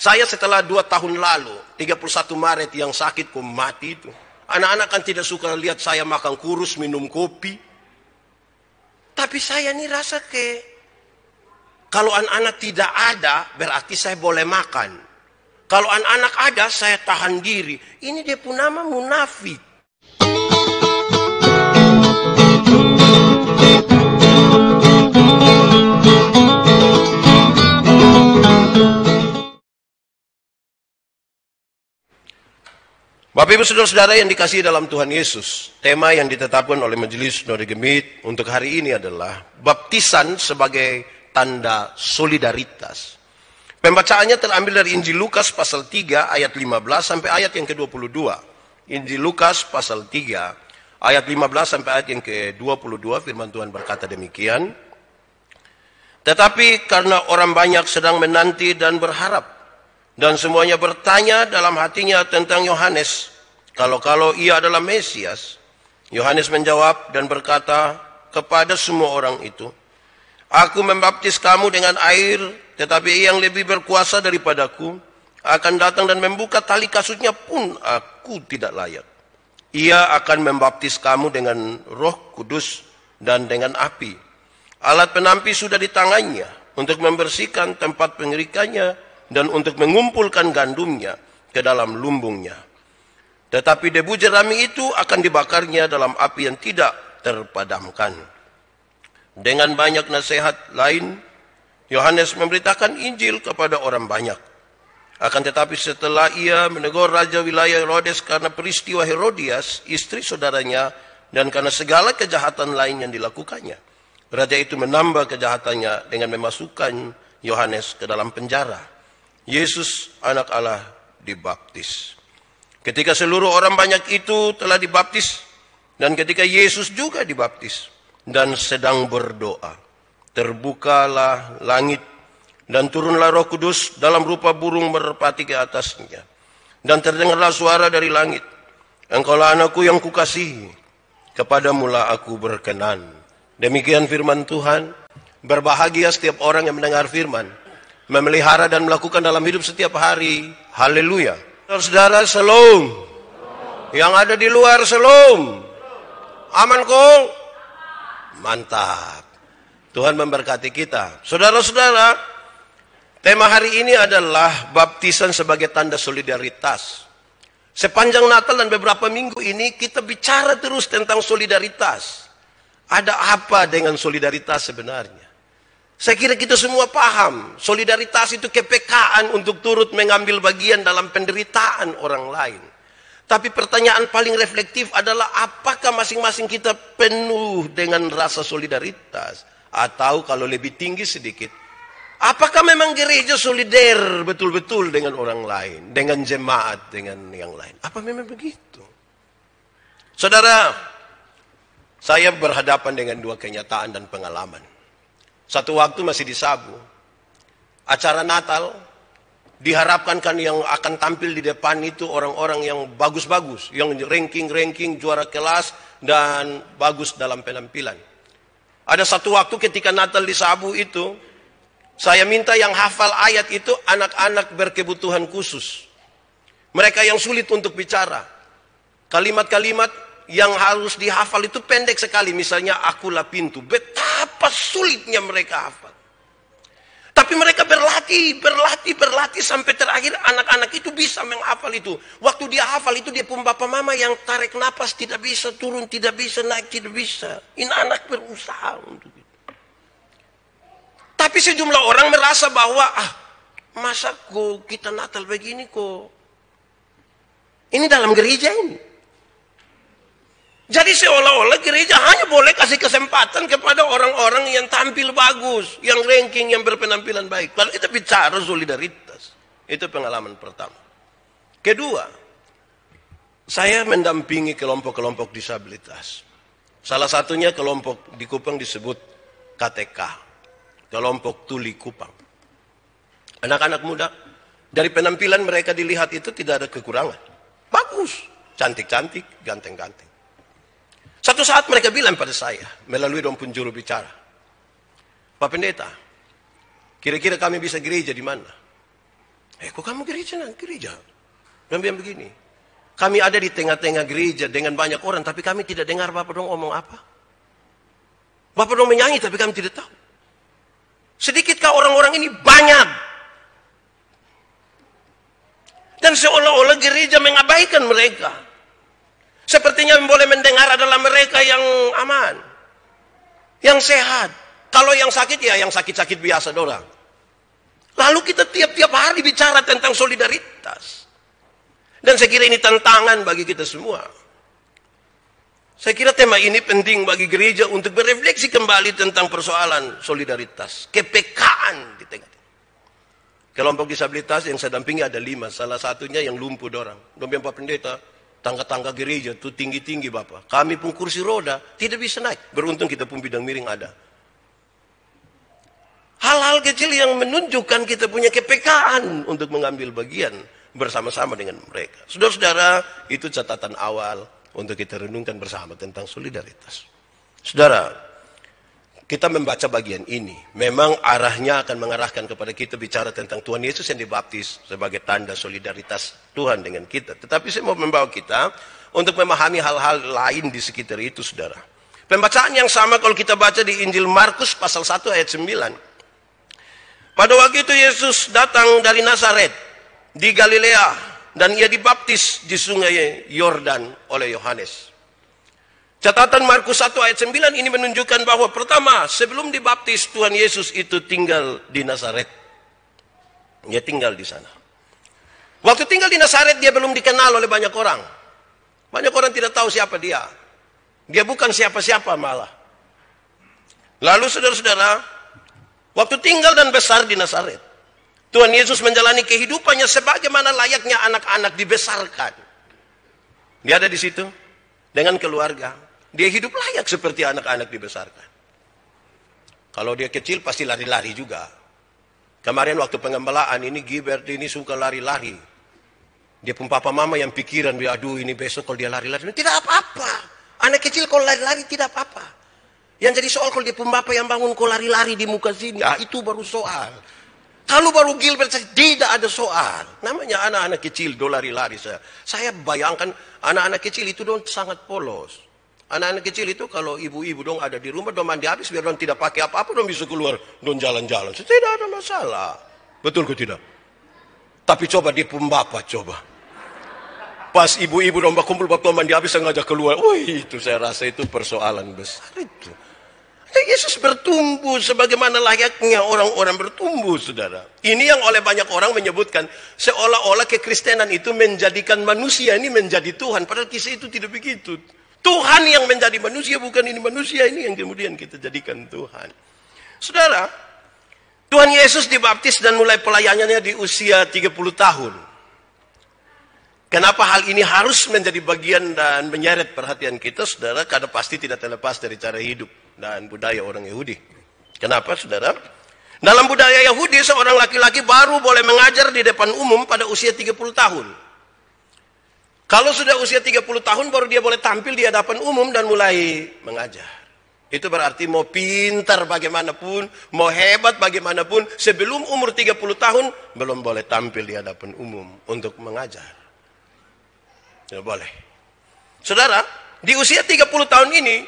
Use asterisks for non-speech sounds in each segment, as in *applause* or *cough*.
Saya setelah dua tahun lalu, 31 Maret yang sakitku mati itu. Anak-anak kan tidak suka lihat saya makan kurus, minum kopi. Tapi saya ini rasa ke kalau anak-anak tidak ada, berarti saya boleh makan. Kalau anak-anak ada, saya tahan diri. Ini dia pun nama munafik. Bapak Ibu Saudara-saudara yang dikasihi dalam Tuhan Yesus, tema yang ditetapkan oleh Majelis Nori Gemit untuk hari ini adalah baptisan sebagai tanda solidaritas. Pembacaannya terambil dari Injil Lukas pasal 3 ayat 15 sampai ayat yang ke-22. Injil Lukas pasal 3 ayat 15 sampai ayat yang ke-22 firman Tuhan berkata demikian. Tetapi karena orang banyak sedang menanti dan berharap dan semuanya bertanya dalam hatinya tentang Yohanes. Kalau-kalau ia adalah Mesias. Yohanes menjawab dan berkata kepada semua orang itu. Aku membaptis kamu dengan air, tetapi yang lebih berkuasa daripadaku akan datang dan membuka tali kasutnya pun aku tidak layak. Ia akan membaptis kamu dengan roh kudus dan dengan api. Alat penampi sudah di tangannya untuk membersihkan tempat pengerikannya dan untuk mengumpulkan gandumnya ke dalam lumbungnya. Tetapi debu jerami itu akan dibakarnya dalam api yang tidak terpadamkan. Dengan banyak nasihat lain, Yohanes memberitakan Injil kepada orang banyak. Akan tetapi setelah ia menegur Raja wilayah Herodes karena peristiwa Herodias, istri saudaranya, dan karena segala kejahatan lain yang dilakukannya. Raja itu menambah kejahatannya dengan memasukkan Yohanes ke dalam penjara. Yesus anak Allah dibaptis. Ketika seluruh orang banyak itu telah dibaptis dan ketika Yesus juga dibaptis dan sedang berdoa, terbukalah langit dan turunlah Roh Kudus dalam rupa burung merpati ke atasnya. Dan terdengarlah suara dari langit, Engkaulah anakku yang kukasihi, kepadamu lah aku berkenan. Demikian firman Tuhan. Berbahagia setiap orang yang mendengar firman memelihara dan melakukan dalam hidup setiap hari. Haleluya. Saudara selom. Yang ada di luar selom. Aman kok? Mantap. Tuhan memberkati kita. Saudara-saudara, tema hari ini adalah baptisan sebagai tanda solidaritas. Sepanjang Natal dan beberapa minggu ini kita bicara terus tentang solidaritas. Ada apa dengan solidaritas sebenarnya? Saya kira kita semua paham, solidaritas itu kepekaan untuk turut mengambil bagian dalam penderitaan orang lain. Tapi pertanyaan paling reflektif adalah apakah masing-masing kita penuh dengan rasa solidaritas? Atau kalau lebih tinggi sedikit, apakah memang gereja solider betul-betul dengan orang lain? Dengan jemaat, dengan yang lain? Apa memang begitu? Saudara, saya berhadapan dengan dua kenyataan dan pengalaman. Satu waktu masih di Sabu. Acara Natal, diharapkan kan yang akan tampil di depan itu orang-orang yang bagus-bagus, yang ranking-ranking juara kelas dan bagus dalam penampilan. Ada satu waktu ketika Natal di Sabu itu, saya minta yang hafal ayat itu anak-anak berkebutuhan khusus. Mereka yang sulit untuk bicara. Kalimat-kalimat yang harus dihafal itu pendek sekali. Misalnya akulah pintu. Betapa sulitnya mereka hafal. Tapi mereka berlatih, berlatih, berlatih sampai terakhir anak-anak itu bisa menghafal itu. Waktu dia hafal itu dia pun bapak mama yang tarik nafas tidak bisa turun, tidak bisa naik, tidak bisa. Ini anak berusaha untuk itu. Tapi sejumlah orang merasa bahwa ah masa kok kita Natal begini kok. Ini dalam gereja ini. Jadi seolah-olah gereja hanya boleh kasih kesempatan kepada orang-orang yang tampil bagus, yang ranking, yang berpenampilan baik. Padahal kita bicara solidaritas. Itu pengalaman pertama. Kedua, saya mendampingi kelompok-kelompok disabilitas. Salah satunya kelompok di Kupang disebut KTK, kelompok tuli Kupang. Anak-anak muda, dari penampilan mereka dilihat itu tidak ada kekurangan. Bagus, cantik-cantik, ganteng-ganteng. Satu saat mereka bilang pada saya, melalui pun juru bicara, Pak Pendeta, kira-kira kami bisa gereja di mana? Eh, kok kamu gereja? Nah? Gereja. Dan bilang begini, kami ada di tengah-tengah gereja dengan banyak orang, tapi kami tidak dengar Bapak dong omong apa. Bapak dong menyanyi, tapi kami tidak tahu. Sedikitkah orang-orang ini banyak? Dan seolah-olah gereja mengabaikan mereka. Sepertinya boleh mendengar adalah mereka yang aman. Yang sehat. Kalau yang sakit ya yang sakit-sakit biasa dorang. Lalu kita tiap-tiap hari bicara tentang solidaritas. Dan saya kira ini tantangan bagi kita semua. Saya kira tema ini penting bagi gereja untuk berefleksi kembali tentang persoalan solidaritas, kepekaan di tengah. Kelompok disabilitas yang saya dampingi ada lima, salah satunya yang lumpuh dorang. Dompet Pak Pendeta, Tangga-tangga gereja itu tinggi-tinggi Bapak. Kami pun kursi roda tidak bisa naik. Beruntung kita pun bidang miring ada. Hal-hal kecil yang menunjukkan kita punya kepekaan untuk mengambil bagian bersama-sama dengan mereka. Saudara-saudara, itu catatan awal untuk kita renungkan bersama tentang solidaritas. Saudara, kita membaca bagian ini, memang arahnya akan mengarahkan kepada kita bicara tentang Tuhan Yesus yang dibaptis sebagai tanda solidaritas Tuhan dengan kita. Tetapi saya mau membawa kita untuk memahami hal-hal lain di sekitar itu, saudara. Pembacaan yang sama kalau kita baca di Injil Markus pasal 1 ayat 9. Pada waktu itu Yesus datang dari Nazaret di Galilea dan ia dibaptis di sungai Yordan oleh Yohanes. Catatan Markus 1 ayat 9 ini menunjukkan bahwa pertama, sebelum dibaptis Tuhan Yesus itu tinggal di Nazaret. Dia tinggal di sana. Waktu tinggal di Nazaret dia belum dikenal oleh banyak orang. Banyak orang tidak tahu siapa dia. Dia bukan siapa-siapa malah. Lalu saudara-saudara, waktu tinggal dan besar di Nazaret, Tuhan Yesus menjalani kehidupannya sebagaimana layaknya anak-anak dibesarkan. Dia ada di situ dengan keluarga, dia hidup layak seperti anak-anak dibesarkan. Kalau dia kecil pasti lari-lari juga. Kemarin waktu pengembalaan ini Gilbert ini suka lari-lari. Dia pun papa mama yang pikiran, aduh ini besok kalau dia lari-lari. Tidak apa-apa. Anak kecil kalau lari-lari tidak apa-apa. Yang jadi soal kalau dia pun bapak yang bangun kau lari-lari di muka sini, ya. itu baru soal. Kalau baru Gilbert saya tidak ada soal. Namanya anak-anak kecil do lari-lari saya. Saya bayangkan anak-anak kecil itu sangat polos. Anak-anak kecil itu kalau ibu-ibu dong ada di rumah, dong mandi habis biar dong tidak pakai apa-apa, dong bisa keluar, dong jalan-jalan. So, tidak ada masalah. Betul ke tidak? Tapi coba di pembapa coba. Pas ibu-ibu dong kumpul bapak mandi habis ngajak keluar. Wih, itu saya rasa itu persoalan besar itu. Eh, Yesus bertumbuh sebagaimana layaknya orang-orang bertumbuh, saudara. Ini yang oleh banyak orang menyebutkan seolah-olah kekristenan itu menjadikan manusia ini menjadi Tuhan. Padahal kisah itu tidak begitu. Tuhan yang menjadi manusia, bukan ini manusia ini yang kemudian kita jadikan Tuhan. Saudara, Tuhan Yesus dibaptis dan mulai pelayanannya di usia 30 tahun. Kenapa hal ini harus menjadi bagian dan menyeret perhatian kita, saudara? Karena pasti tidak terlepas dari cara hidup dan budaya orang Yahudi. Kenapa, saudara? Dalam budaya Yahudi, seorang laki-laki baru boleh mengajar di depan umum pada usia 30 tahun. Kalau sudah usia 30 tahun baru dia boleh tampil di hadapan umum dan mulai mengajar. Itu berarti mau pintar bagaimanapun, mau hebat bagaimanapun, sebelum umur 30 tahun belum boleh tampil di hadapan umum untuk mengajar. Tidak boleh. Saudara, di usia 30 tahun ini,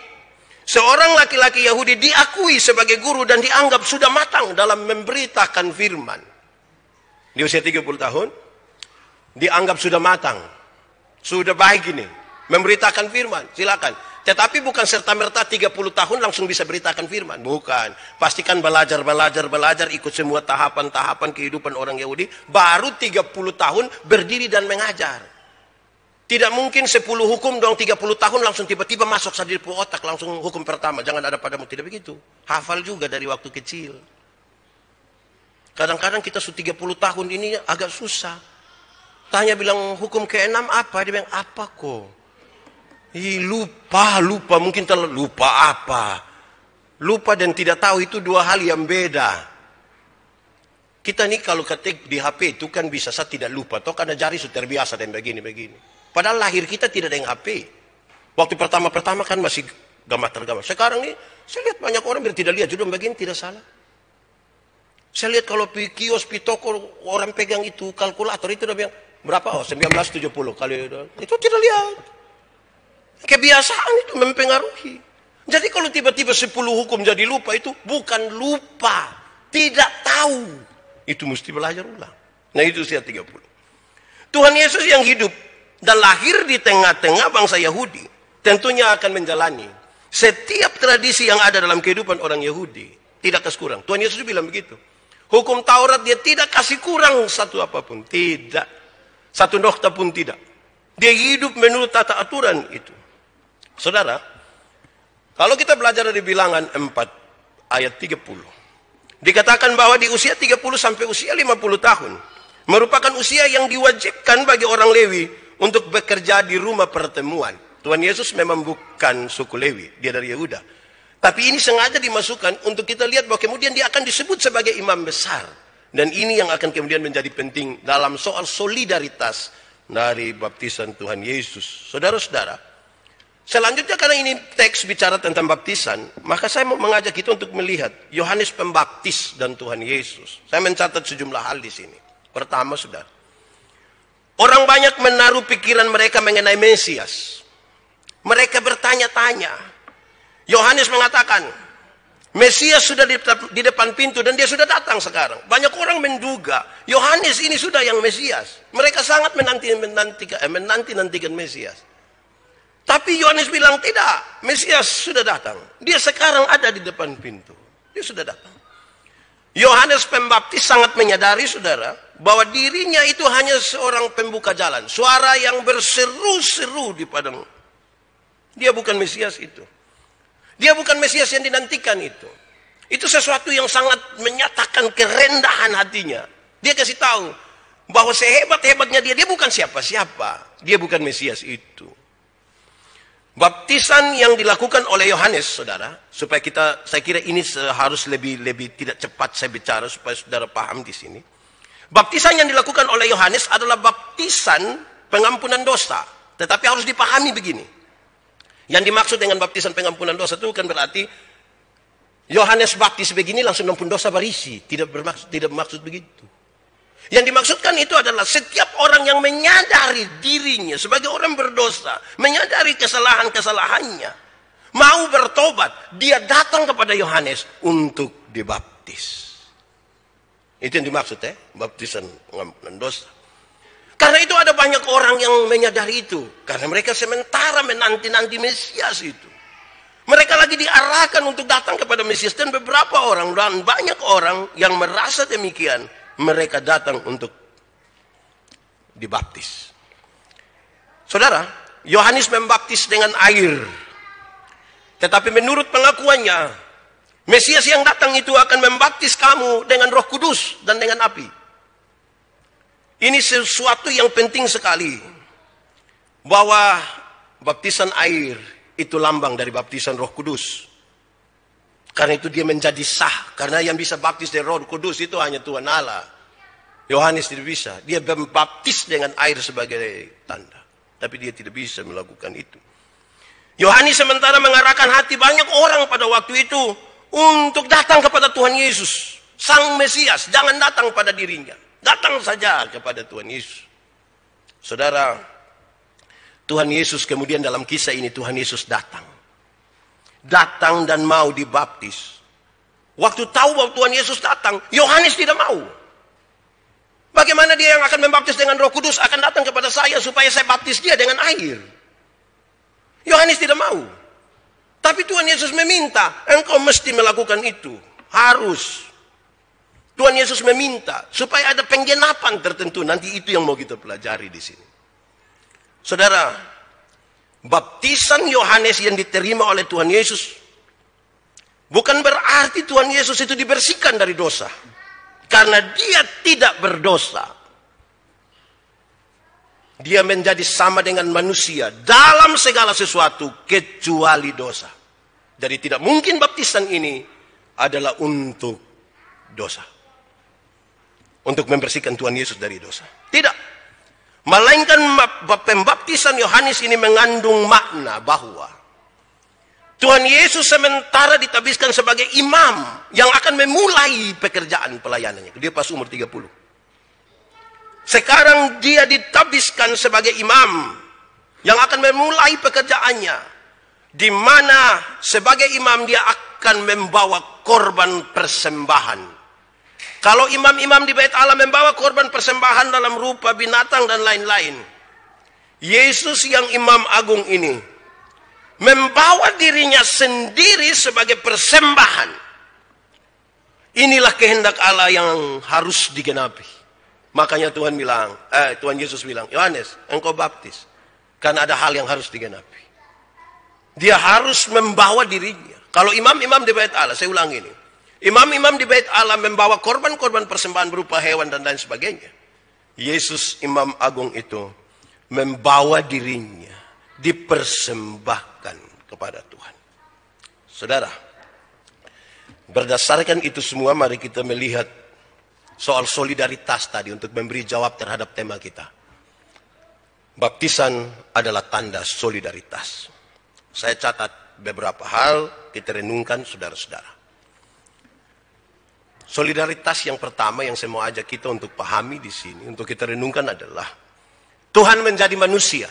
seorang laki-laki Yahudi diakui sebagai guru dan dianggap sudah matang dalam memberitakan firman. Di usia 30 tahun, dianggap sudah matang sudah baik ini. Memberitakan firman, silakan. Tetapi bukan serta-merta 30 tahun langsung bisa beritakan firman. Bukan. Pastikan belajar, belajar, belajar. Ikut semua tahapan-tahapan kehidupan orang Yahudi. Baru 30 tahun berdiri dan mengajar. Tidak mungkin 10 hukum dong 30 tahun langsung tiba-tiba masuk sadir pu otak. Langsung hukum pertama. Jangan ada padamu. Tidak begitu. Hafal juga dari waktu kecil. Kadang-kadang kita sudah 30 tahun ini agak susah. Tanya bilang hukum keenam apa? Dia bilang apa kok? Ih, lupa, lupa, mungkin terlalu lupa apa? Lupa dan tidak tahu itu dua hal yang beda. Kita nih kalau ketik di HP itu kan bisa saya tidak lupa. Toh karena jari sudah terbiasa dan begini-begini. Padahal lahir kita tidak ada yang HP. Waktu pertama-pertama kan masih gambar tergambar Sekarang nih saya lihat banyak orang yang tidak lihat. Judul begini tidak salah. Saya lihat kalau kios, toko orang pegang itu, kalkulator itu udah bilang, berapa? Oh, 1970 kali itu. Itu tidak lihat. Kebiasaan itu mempengaruhi. Jadi kalau tiba-tiba 10 hukum jadi lupa itu bukan lupa, tidak tahu. Itu mesti belajar ulang. Nah itu usia 30. Tuhan Yesus yang hidup dan lahir di tengah-tengah bangsa Yahudi tentunya akan menjalani setiap tradisi yang ada dalam kehidupan orang Yahudi tidak kasih kurang. Tuhan Yesus bilang begitu. Hukum Taurat dia tidak kasih kurang satu apapun. Tidak. Satu nokta pun tidak. Dia hidup menurut tata aturan itu. Saudara, kalau kita belajar dari bilangan 4 ayat 30. Dikatakan bahwa di usia 30 sampai usia 50 tahun merupakan usia yang diwajibkan bagi orang Lewi untuk bekerja di rumah pertemuan. Tuhan Yesus memang bukan suku Lewi, dia dari Yehuda. Tapi ini sengaja dimasukkan untuk kita lihat bahwa kemudian dia akan disebut sebagai imam besar. Dan ini yang akan kemudian menjadi penting dalam soal solidaritas dari baptisan Tuhan Yesus. Saudara-saudara, selanjutnya karena ini teks bicara tentang baptisan, maka saya mau mengajak kita untuk melihat Yohanes Pembaptis dan Tuhan Yesus. Saya mencatat sejumlah hal di sini. Pertama, saudara, orang banyak menaruh pikiran mereka mengenai Mesias. Mereka bertanya-tanya. Yohanes mengatakan, Mesias sudah di, depan pintu dan dia sudah datang sekarang. Banyak orang menduga Yohanes ini sudah yang Mesias. Mereka sangat menanti menanti eh, menanti nantikan Mesias. Tapi Yohanes bilang tidak, Mesias sudah datang. Dia sekarang ada di depan pintu. Dia sudah datang. Yohanes Pembaptis sangat menyadari saudara bahwa dirinya itu hanya seorang pembuka jalan, suara yang berseru-seru di padang. Dia bukan Mesias itu. Dia bukan Mesias yang dinantikan itu. Itu sesuatu yang sangat menyatakan kerendahan hatinya. Dia kasih tahu bahwa sehebat-hebatnya dia, dia bukan siapa-siapa. Dia bukan Mesias itu. Baptisan yang dilakukan oleh Yohanes, saudara, supaya kita, saya kira ini harus lebih lebih tidak cepat saya bicara supaya saudara paham di sini. Baptisan yang dilakukan oleh Yohanes adalah baptisan pengampunan dosa. Tetapi harus dipahami begini. Yang dimaksud dengan baptisan pengampunan dosa itu bukan berarti Yohanes baptis begini langsung ampun dosa berisi. Tidak bermaksud, tidak bermaksud begitu. Yang dimaksudkan itu adalah setiap orang yang menyadari dirinya sebagai orang berdosa, menyadari kesalahan-kesalahannya, mau bertobat, dia datang kepada Yohanes untuk dibaptis. Itu yang dimaksud ya, baptisan pengampunan dosa. Karena itu ada banyak orang yang menyadari itu. Karena mereka sementara menanti-nanti Mesias itu. Mereka lagi diarahkan untuk datang kepada Mesias. Dan beberapa orang dan banyak orang yang merasa demikian. Mereka datang untuk dibaptis. Saudara, Yohanes membaptis dengan air. Tetapi menurut pengakuannya, Mesias yang datang itu akan membaptis kamu dengan roh kudus dan dengan api. Ini sesuatu yang penting sekali. Bahwa baptisan air itu lambang dari baptisan roh kudus. Karena itu dia menjadi sah. Karena yang bisa baptis dari roh kudus itu hanya Tuhan Allah. Yohanes tidak bisa. Dia membaptis dengan air sebagai tanda. Tapi dia tidak bisa melakukan itu. Yohanes sementara mengarahkan hati banyak orang pada waktu itu untuk datang kepada Tuhan Yesus, Sang Mesias, jangan datang pada dirinya. Datang saja kepada Tuhan Yesus. Saudara, Tuhan Yesus kemudian dalam kisah ini Tuhan Yesus datang. Datang dan mau dibaptis. Waktu tahu bahwa Tuhan Yesus datang, Yohanes tidak mau. Bagaimana dia yang akan membaptis dengan roh kudus akan datang kepada saya supaya saya baptis dia dengan air. Yohanes tidak mau. Tapi Tuhan Yesus meminta, engkau mesti melakukan itu. Harus. Tuhan Yesus meminta supaya ada penggenapan tertentu. Nanti itu yang mau kita pelajari di sini. Saudara, baptisan Yohanes yang diterima oleh Tuhan Yesus bukan berarti Tuhan Yesus itu dibersihkan dari dosa. Karena dia tidak berdosa. Dia menjadi sama dengan manusia dalam segala sesuatu kecuali dosa. Jadi tidak mungkin baptisan ini adalah untuk dosa untuk membersihkan Tuhan Yesus dari dosa. Tidak. Melainkan pembaptisan Yohanes ini mengandung makna bahwa Tuhan Yesus sementara ditabiskan sebagai imam yang akan memulai pekerjaan pelayanannya. Dia pas umur 30. Sekarang dia ditabiskan sebagai imam yang akan memulai pekerjaannya. Di mana sebagai imam dia akan membawa korban persembahan kalau imam-imam di Bait Allah membawa korban persembahan dalam rupa binatang dan lain-lain. Yesus yang imam agung ini membawa dirinya sendiri sebagai persembahan. Inilah kehendak Allah yang harus digenapi. Makanya Tuhan bilang, eh, Tuhan Yesus bilang, Yohanes, engkau baptis. Karena ada hal yang harus digenapi. Dia harus membawa dirinya. Kalau imam-imam di bait Allah, saya ulangi ini. Imam-imam di bait Allah membawa korban-korban persembahan berupa hewan dan lain sebagainya. Yesus imam agung itu membawa dirinya dipersembahkan kepada Tuhan. Saudara, berdasarkan itu semua mari kita melihat soal solidaritas tadi untuk memberi jawab terhadap tema kita. Baptisan adalah tanda solidaritas. Saya catat beberapa hal kita renungkan saudara-saudara. Solidaritas yang pertama yang saya mau ajak kita untuk pahami di sini, untuk kita renungkan adalah Tuhan menjadi manusia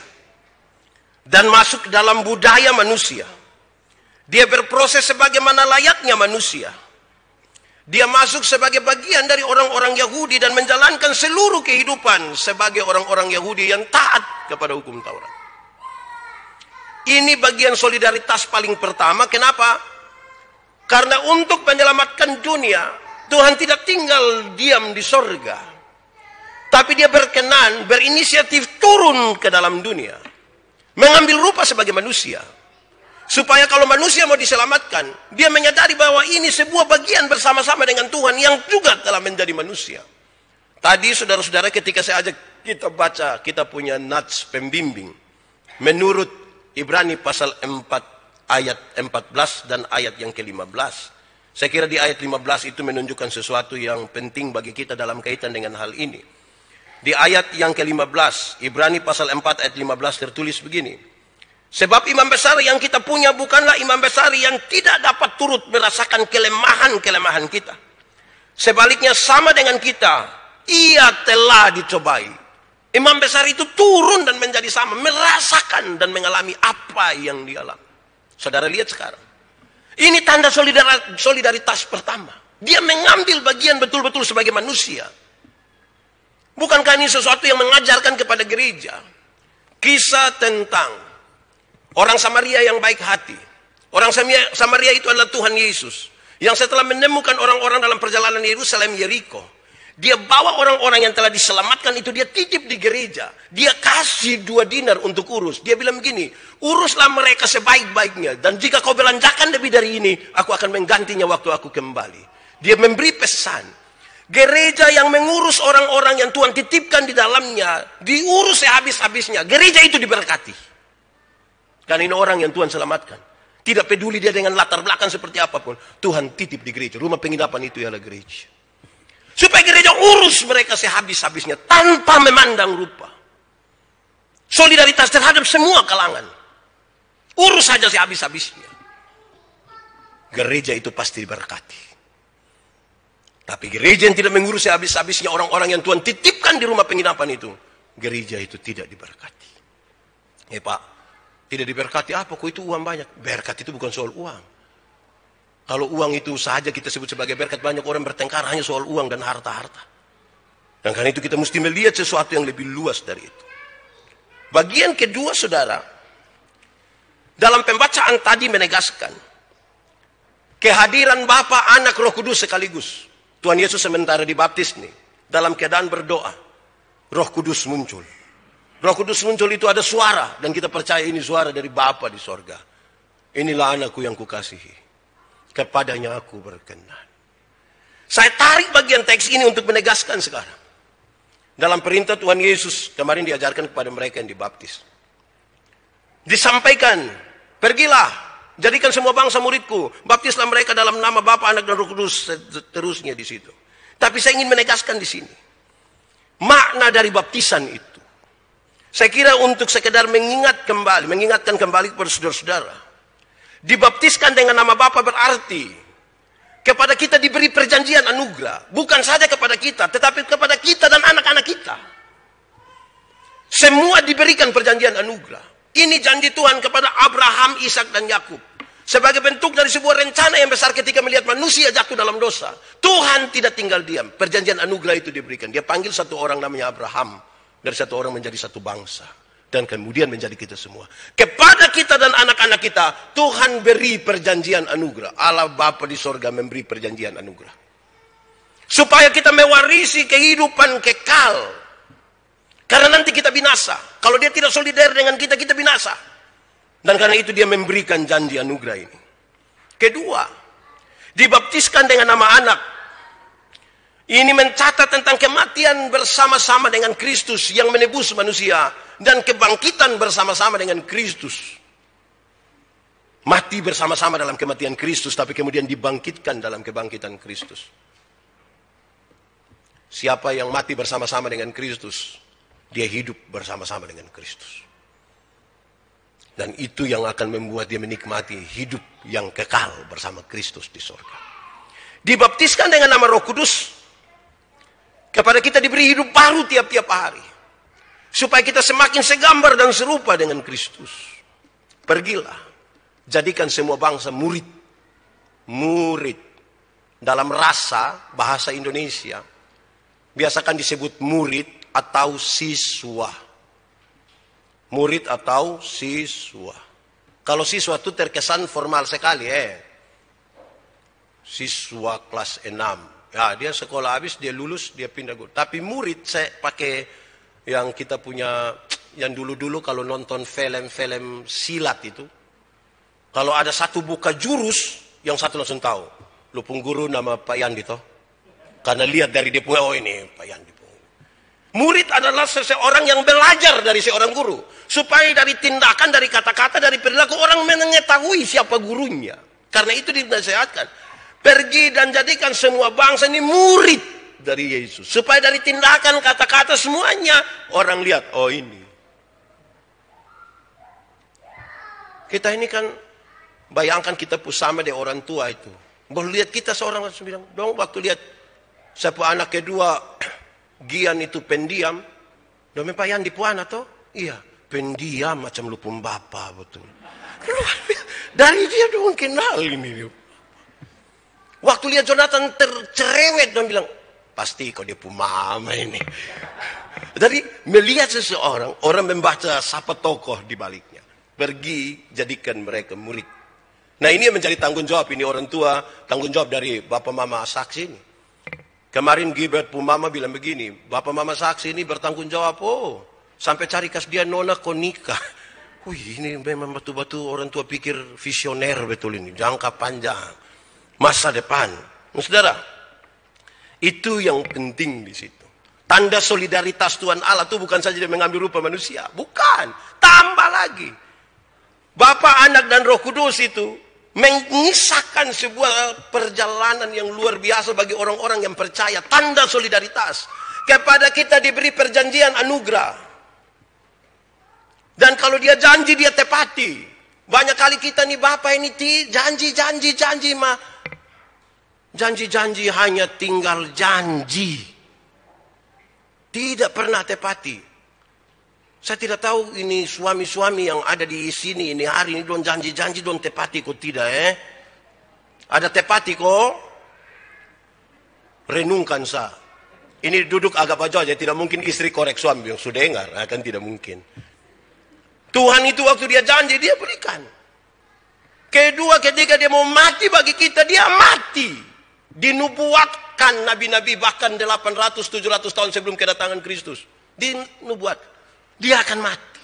dan masuk dalam budaya manusia. Dia berproses sebagaimana layaknya manusia. Dia masuk sebagai bagian dari orang-orang Yahudi dan menjalankan seluruh kehidupan sebagai orang-orang Yahudi yang taat kepada hukum Taurat. Ini bagian solidaritas paling pertama. Kenapa? Karena untuk menyelamatkan dunia, Tuhan tidak tinggal diam di sorga. Tapi dia berkenan, berinisiatif turun ke dalam dunia. Mengambil rupa sebagai manusia. Supaya kalau manusia mau diselamatkan, dia menyadari bahwa ini sebuah bagian bersama-sama dengan Tuhan yang juga telah menjadi manusia. Tadi saudara-saudara ketika saya ajak kita baca, kita punya nats pembimbing. Menurut Ibrani pasal 4 ayat 14 dan ayat yang ke-15. Saya kira di ayat 15 itu menunjukkan sesuatu yang penting bagi kita dalam kaitan dengan hal ini. Di ayat yang ke-15, Ibrani pasal 4 ayat 15 tertulis begini. Sebab imam besar yang kita punya bukanlah imam besar yang tidak dapat turut merasakan kelemahan-kelemahan kita. Sebaliknya sama dengan kita, ia telah dicobai. Imam besar itu turun dan menjadi sama, merasakan dan mengalami apa yang dialami. Saudara lihat sekarang. Ini tanda solidaritas pertama. Dia mengambil bagian betul-betul sebagai manusia. Bukankah ini sesuatu yang mengajarkan kepada gereja? Kisah tentang orang Samaria yang baik hati. Orang Samaria itu adalah Tuhan Yesus. Yang setelah menemukan orang-orang dalam perjalanan Yerusalem, Yeriko. Dia bawa orang-orang yang telah diselamatkan itu dia titip di gereja. Dia kasih dua dinar untuk urus. Dia bilang begini, uruslah mereka sebaik-baiknya. Dan jika kau belanjakan lebih dari ini, aku akan menggantinya waktu aku kembali. Dia memberi pesan. Gereja yang mengurus orang-orang yang Tuhan titipkan di dalamnya, diurus sehabis-habisnya. Gereja itu diberkati. Karena ini orang yang Tuhan selamatkan. Tidak peduli dia dengan latar belakang seperti apapun. Tuhan titip di gereja. Rumah penginapan itu ialah gereja. Supaya gereja urus mereka sehabis-habisnya tanpa memandang rupa. Solidaritas terhadap semua kalangan. Urus saja sehabis-habisnya. Gereja itu pasti diberkati. Tapi gereja yang tidak mengurus sehabis-habisnya orang-orang yang Tuhan titipkan di rumah penginapan itu. Gereja itu tidak diberkati. Ya Pak, tidak diberkati apa? Kok itu uang banyak? Berkat itu bukan soal uang. Kalau uang itu saja kita sebut sebagai berkat, banyak orang bertengkar hanya soal uang dan harta-harta. Dan karena itu kita mesti melihat sesuatu yang lebih luas dari itu. Bagian kedua saudara, dalam pembacaan tadi menegaskan, kehadiran Bapa, Anak, Roh Kudus sekaligus. Tuhan Yesus sementara dibaptis nih, dalam keadaan berdoa, Roh Kudus muncul. Roh Kudus muncul itu ada suara, dan kita percaya ini suara dari Bapa di sorga. Inilah anakku yang kukasihi kepadanya aku berkenan. Saya tarik bagian teks ini untuk menegaskan sekarang. Dalam perintah Tuhan Yesus kemarin diajarkan kepada mereka yang dibaptis. Disampaikan, pergilah, jadikan semua bangsa muridku, baptislah mereka dalam nama Bapa, Anak dan Roh Kudus terusnya di situ. Tapi saya ingin menegaskan di sini makna dari baptisan itu. Saya kira untuk sekedar mengingat kembali, mengingatkan kembali kepada saudara-saudara Dibaptiskan dengan nama Bapa berarti kepada kita diberi perjanjian anugerah, bukan saja kepada kita, tetapi kepada kita dan anak-anak kita. Semua diberikan perjanjian anugerah. Ini janji Tuhan kepada Abraham, Ishak dan Yakub sebagai bentuk dari sebuah rencana yang besar ketika melihat manusia jatuh dalam dosa. Tuhan tidak tinggal diam. Perjanjian anugerah itu diberikan. Dia panggil satu orang namanya Abraham dari satu orang menjadi satu bangsa dan kemudian menjadi kita semua. Kepada kita dan anak-anak kita, Tuhan beri perjanjian anugerah. Allah Bapa di sorga memberi perjanjian anugerah. Supaya kita mewarisi kehidupan kekal. Karena nanti kita binasa. Kalau dia tidak solidar dengan kita, kita binasa. Dan karena itu dia memberikan janji anugerah ini. Kedua, dibaptiskan dengan nama anak ini mencatat tentang kematian bersama-sama dengan Kristus yang menebus manusia dan kebangkitan bersama-sama dengan Kristus. Mati bersama-sama dalam kematian Kristus tapi kemudian dibangkitkan dalam kebangkitan Kristus. Siapa yang mati bersama-sama dengan Kristus, dia hidup bersama-sama dengan Kristus. Dan itu yang akan membuat dia menikmati hidup yang kekal bersama Kristus di sorga. Dibaptiskan dengan nama roh kudus, kepada kita diberi hidup baru tiap-tiap hari. Supaya kita semakin segambar dan serupa dengan Kristus. Pergilah. Jadikan semua bangsa murid. Murid. Dalam rasa bahasa Indonesia. Biasakan disebut murid atau siswa. Murid atau siswa. Kalau siswa itu terkesan formal sekali. Eh. Siswa kelas 6 Ya, dia sekolah habis, dia lulus, dia pindah guru. Tapi murid saya pakai yang kita punya yang dulu-dulu kalau nonton film-film silat itu. Kalau ada satu buka jurus, yang satu langsung tahu. Lupung guru nama Pak Yandi toh. Karena lihat dari dia punya, oh ini Pak Yandi. Murid adalah seseorang yang belajar dari seorang guru. Supaya dari tindakan, dari kata-kata, dari perilaku orang mengetahui siapa gurunya. Karena itu dinasehatkan. Pergi dan jadikan semua bangsa ini murid dari Yesus. Supaya dari tindakan kata-kata semuanya orang lihat, oh ini. Kita ini kan bayangkan kita pun sama orang tua itu. Boleh lihat kita seorang langsung bilang, dong waktu lihat siapa anak kedua *clears throat* Gian itu pendiam, dong yang di puan atau? Iya, pendiam macam lupun bapa betul. *laughs* Dari dia dong kenal ini. Waktu lihat Jonathan tercerewet dan bilang, pasti kau dia mama ini. Jadi melihat seseorang, orang membaca siapa tokoh di baliknya. Pergi jadikan mereka murid. Nah ini yang menjadi tanggung jawab ini orang tua, tanggung jawab dari bapak mama saksi ini. Kemarin Gilbert mama bilang begini, bapak mama saksi ini bertanggung jawab, oh sampai cari kas dia nona nikah. Wih ini memang batu-batu orang tua pikir visioner betul ini, jangka panjang masa depan. Nah, saudara, itu yang penting di situ. Tanda solidaritas Tuhan Allah itu bukan saja mengambil rupa manusia, bukan. Tambah lagi. Bapak, Anak dan Roh Kudus itu mengisahkan sebuah perjalanan yang luar biasa bagi orang-orang yang percaya. Tanda solidaritas. Kepada kita diberi perjanjian anugerah. Dan kalau dia janji dia tepati. Banyak kali kita nih Bapak ini janji, janji, janji mah Janji-janji hanya tinggal janji. Tidak pernah tepati. Saya tidak tahu ini suami-suami yang ada di sini ini hari ini don janji-janji don tepati kok tidak eh. Ada tepati kok. Renungkan sa Ini duduk agak baju aja, tidak mungkin istri korek suami yang sudah dengar, akan ah, tidak mungkin. Tuhan itu waktu dia janji dia berikan. Kedua ketika dia mau mati bagi kita dia mati dinubuatkan nabi-nabi bahkan 800-700 tahun sebelum kedatangan Kristus dinubuat dia akan mati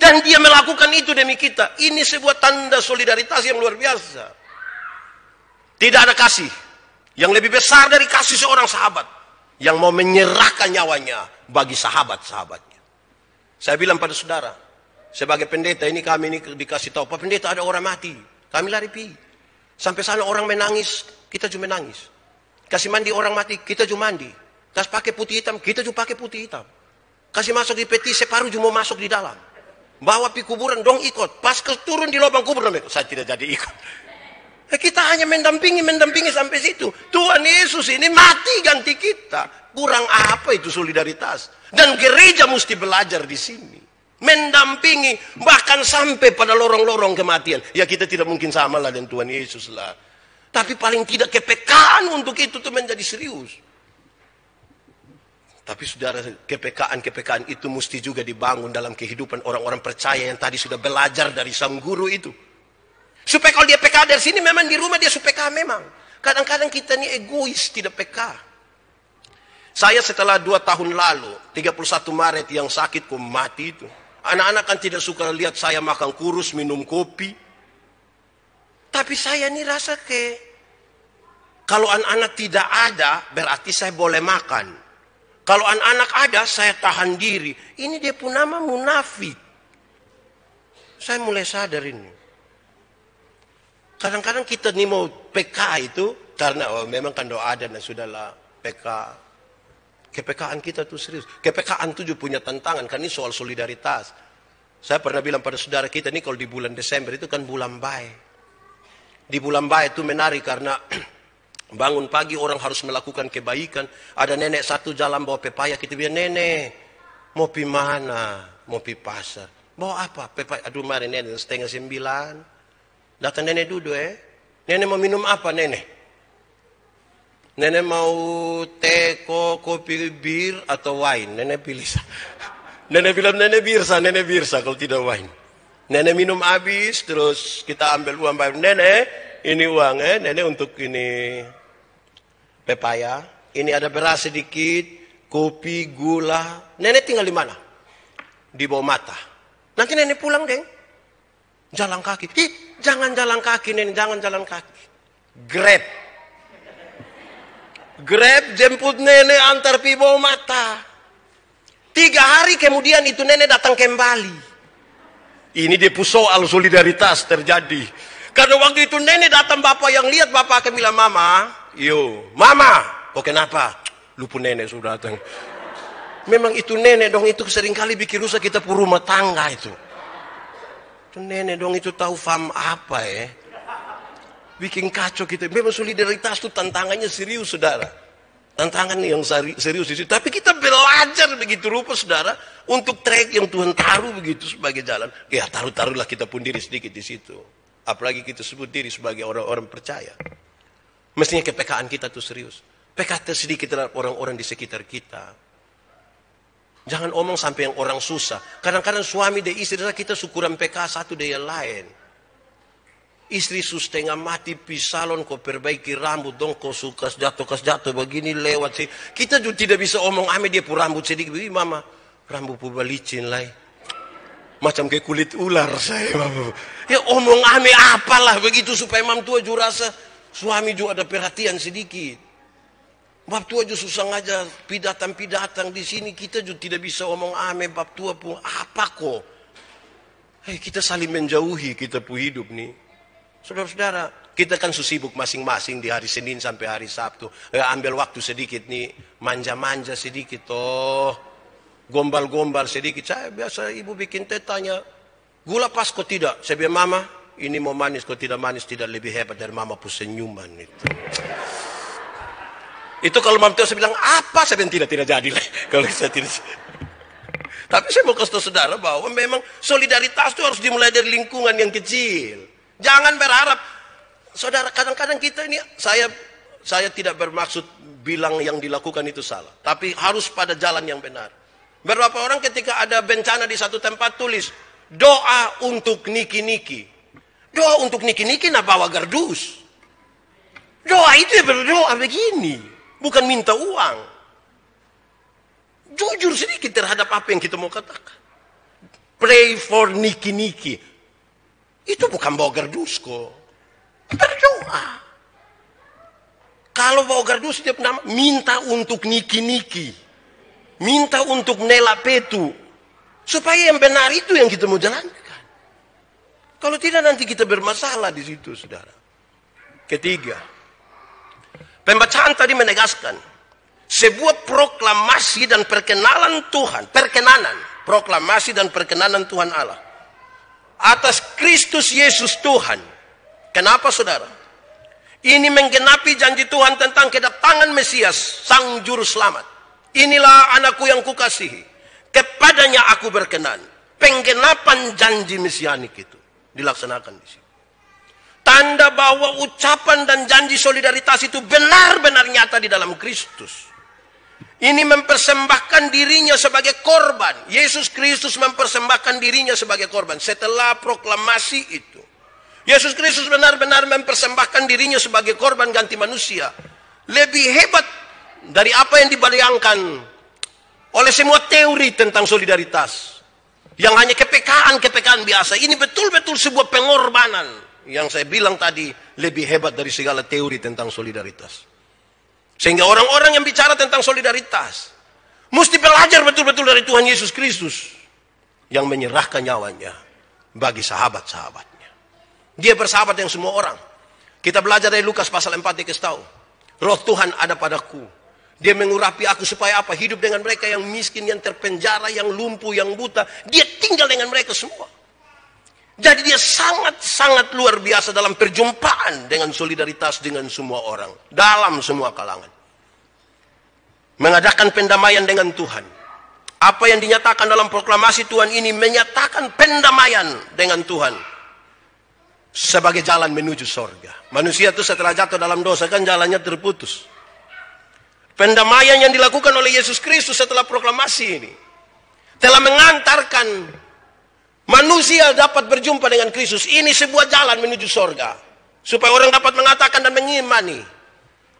dan dia melakukan itu demi kita ini sebuah tanda solidaritas yang luar biasa tidak ada kasih yang lebih besar dari kasih seorang sahabat yang mau menyerahkan nyawanya bagi sahabat-sahabatnya saya bilang pada saudara sebagai pendeta ini kami ini dikasih tahu Pak pendeta ada orang mati kami lari pi sampai sana orang menangis kita cuma nangis. Kasih mandi orang mati, kita cuma mandi. Kasih pakai putih hitam, kita cuma pakai putih hitam. Kasih masuk di peti, separuh cuma masuk di dalam. Bawa pi kuburan, dong ikut. Pas turun di lubang kuburan, saya tidak jadi ikut. Nah, kita hanya mendampingi, mendampingi sampai situ. Tuhan Yesus ini mati ganti kita. Kurang apa itu solidaritas? Dan gereja mesti belajar di sini. Mendampingi bahkan sampai pada lorong-lorong kematian. Ya kita tidak mungkin sama lah dengan Tuhan Yesus lah. Tapi paling tidak kepekaan untuk itu tuh menjadi serius. Tapi saudara, kepekaan-kepekaan itu mesti juga dibangun dalam kehidupan orang-orang percaya yang tadi sudah belajar dari sang guru itu. Supaya kalau dia PK dari sini memang di rumah dia supaya memang. Kadang-kadang kita ini egois tidak PK. Saya setelah dua tahun lalu, 31 Maret yang sakit mati itu. Anak-anak kan tidak suka lihat saya makan kurus, minum kopi. Tapi saya ini rasa ke kalau anak-anak tidak ada berarti saya boleh makan. Kalau anak-anak ada saya tahan diri. Ini dia pun nama munafik. Saya mulai sadar ini. Kadang-kadang kita ini mau PK itu karena oh, memang kan doa ada dan sudahlah PK. Kepekaan kita tuh serius. Kepekaan tuh juga punya tantangan kan ini soal solidaritas. Saya pernah bilang pada saudara kita ini kalau di bulan Desember itu kan bulan baik. Di bulan baik itu menarik karena *clears throat* bangun pagi orang harus melakukan kebaikan. Ada nenek satu jalan bawa pepaya, kita bilang, nenek, mau pi mana? Mau pi pasar. Bawa apa? Pepaya. Aduh, mari nenek, setengah sembilan. Datang nenek duduk, eh. Nenek mau minum apa, nenek? Nenek mau teh, kopi, bir, atau wine. Nenek pilih. *laughs* Nenek bilang nenek birsa, nenek birsa kalau tidak wine. Nenek minum habis, terus kita ambil uang baru. Nenek, ini uangnya, eh. nenek untuk ini pepaya. Ini ada beras sedikit, kopi, gula. Nenek tinggal di mana? Di bawah mata. Nanti nenek pulang, geng? Jalan kaki. Ih, jangan jalan kaki, nenek. Jangan jalan kaki. Grab. Grab jemput nenek antar pi bawah mata. Tiga hari kemudian itu nenek datang kembali. Ini di soal al solidaritas terjadi. Karena waktu itu nenek datang bapak yang lihat bapak akan bilang mama, yo mama, kok kenapa? Lupa nenek sudah datang. Memang itu nenek dong itu seringkali bikin rusak kita pun rumah tangga itu. Itu nenek dong itu tahu fam apa ya. Bikin kacau kita. Memang solidaritas itu tantangannya serius saudara tantangan yang serius di situ. Tapi kita belajar begitu rupa saudara untuk track yang Tuhan taruh begitu sebagai jalan. Ya taruh-taruhlah kita pun diri sedikit di situ. Apalagi kita sebut diri sebagai orang-orang percaya. Mestinya kepekaan kita itu serius. PKT sedikit terhadap orang-orang di sekitar kita. Jangan omong sampai yang orang susah. Kadang-kadang suami dan istri kita syukuran PK satu dengan lain. Istri sus tengah mati pisalon kau perbaiki rambut dong kau suka jatuh kas jatuh begini lewat sih. Kita juga tidak bisa omong ame dia pur rambut sedikit. begini mama rambut pun balicin lah. Macam kayak kulit ular saya mama. Ya omong ame apalah begitu supaya mam tua juga rasa suami juga ada perhatian sedikit. Bab tua juga susah ngajar pidatang-pidatang di sini kita juga tidak bisa omong ame bab tua pun apa kok. Hei eh, kita saling menjauhi kita pun hidup nih. Saudara-saudara, kita kan susibuk masing-masing di hari Senin sampai hari Sabtu. Ya, ambil waktu sedikit nih, manja-manja sedikit toh. Gombal-gombal sedikit. Saya biasa ibu bikin tetanya, gula pas kok tidak? Saya bilang mama, ini mau manis kok tidak manis tidak lebih hebat dari mama senyuman itu. Itu kalau Mam saya bilang apa? Saya bilang tidak tidak jadi lah. *laughs* kalau saya tidak. Tapi saya mau kasih saudara bahwa memang solidaritas itu harus dimulai dari lingkungan yang kecil. Jangan berharap. Saudara, kadang-kadang kita ini, saya saya tidak bermaksud bilang yang dilakukan itu salah. Tapi harus pada jalan yang benar. Berapa orang ketika ada bencana di satu tempat tulis, doa untuk niki-niki. Doa untuk niki-niki nak bawa gardus. Doa itu ya berdoa begini. Bukan minta uang. Jujur sedikit terhadap apa yang kita mau katakan. Pray for niki-niki. Itu bukan bawa gerdusko. Berdoa. Kalau bawa gerdus dia pernah minta untuk niki-niki. Minta untuk nela petu. Supaya yang benar itu yang kita mau jalankan. Kalau tidak nanti kita bermasalah di situ, saudara. Ketiga, pembacaan tadi menegaskan sebuah proklamasi dan perkenalan Tuhan, perkenanan, proklamasi dan perkenalan Tuhan Allah atas Kristus Yesus Tuhan. Kenapa saudara? Ini menggenapi janji Tuhan tentang kedatangan Mesias, Sang Juru Selamat. Inilah anakku yang kukasihi. Kepadanya aku berkenan. Penggenapan janji mesianik itu dilaksanakan di sini. Tanda bahwa ucapan dan janji solidaritas itu benar-benar nyata di dalam Kristus. Ini mempersembahkan dirinya sebagai korban. Yesus Kristus mempersembahkan dirinya sebagai korban setelah proklamasi itu. Yesus Kristus benar-benar mempersembahkan dirinya sebagai korban ganti manusia. Lebih hebat dari apa yang dibayangkan oleh semua teori tentang solidaritas. Yang hanya kepekaan-kepekaan biasa. Ini betul-betul sebuah pengorbanan. Yang saya bilang tadi lebih hebat dari segala teori tentang solidaritas. Sehingga orang-orang yang bicara tentang solidaritas mesti belajar betul-betul dari Tuhan Yesus Kristus yang menyerahkan nyawanya bagi sahabat-sahabatnya. Dia bersahabat dengan semua orang. Kita belajar dari Lukas pasal 4 dia tahu. Roh Tuhan ada padaku. Dia mengurapi aku supaya apa? Hidup dengan mereka yang miskin, yang terpenjara, yang lumpuh, yang buta. Dia tinggal dengan mereka semua. Jadi dia sangat-sangat luar biasa dalam perjumpaan dengan solidaritas dengan semua orang. Dalam semua kalangan. Mengadakan pendamaian dengan Tuhan. Apa yang dinyatakan dalam proklamasi Tuhan ini menyatakan pendamaian dengan Tuhan. Sebagai jalan menuju sorga. Manusia itu setelah jatuh dalam dosa kan jalannya terputus. Pendamaian yang dilakukan oleh Yesus Kristus setelah proklamasi ini. Telah mengantarkan Manusia dapat berjumpa dengan Kristus. Ini sebuah jalan menuju sorga. Supaya orang dapat mengatakan dan mengimani.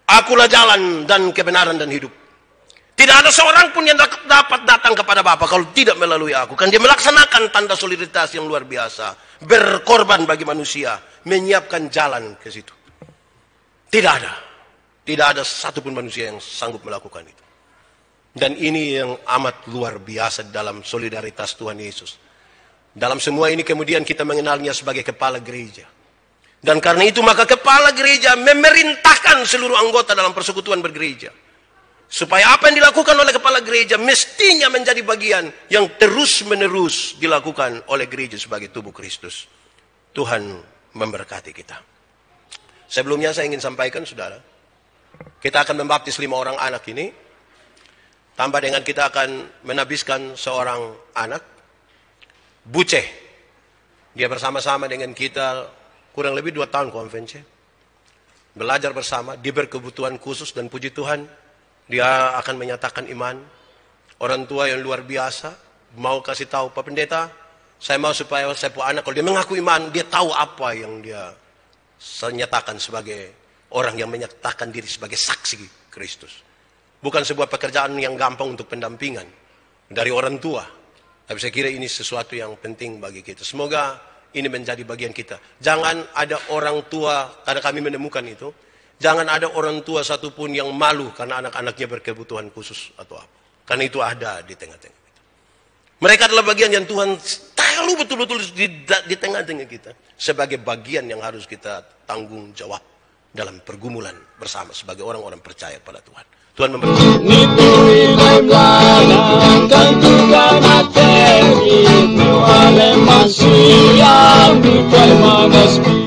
Akulah jalan dan kebenaran dan hidup. Tidak ada seorang pun yang dapat datang kepada Bapa kalau tidak melalui aku. Kan dia melaksanakan tanda solidaritas yang luar biasa. Berkorban bagi manusia. Menyiapkan jalan ke situ. Tidak ada. Tidak ada satupun manusia yang sanggup melakukan itu. Dan ini yang amat luar biasa dalam solidaritas Tuhan Yesus. Dalam semua ini kemudian kita mengenalnya sebagai kepala gereja. Dan karena itu maka kepala gereja memerintahkan seluruh anggota dalam persekutuan bergereja. Supaya apa yang dilakukan oleh kepala gereja mestinya menjadi bagian yang terus menerus dilakukan oleh gereja sebagai tubuh Kristus. Tuhan memberkati kita. Sebelumnya saya ingin sampaikan saudara, kita akan membaptis lima orang anak ini. Tambah dengan kita akan menabiskan seorang anak. Buceh. Dia bersama-sama dengan kita kurang lebih dua tahun konvensi. Belajar bersama, dia berkebutuhan khusus dan puji Tuhan. Dia akan menyatakan iman. Orang tua yang luar biasa, mau kasih tahu Pak Pendeta, saya mau supaya saya punya anak, kalau dia mengaku iman, dia tahu apa yang dia nyatakan sebagai orang yang menyatakan diri sebagai saksi Kristus. Bukan sebuah pekerjaan yang gampang untuk pendampingan dari orang tua, tapi saya kira ini sesuatu yang penting bagi kita. Semoga ini menjadi bagian kita. Jangan ada orang tua, karena kami menemukan itu, jangan ada orang tua satupun yang malu karena anak-anaknya berkebutuhan khusus atau apa. Karena itu ada di tengah-tengah kita. Mereka adalah bagian yang Tuhan tahu betul-betul di, di tengah-tengah kita. Sebagai bagian yang harus kita tanggung jawab dalam pergumulan bersama sebagai orang-orang percaya pada Tuhan. Tuhan memberkati.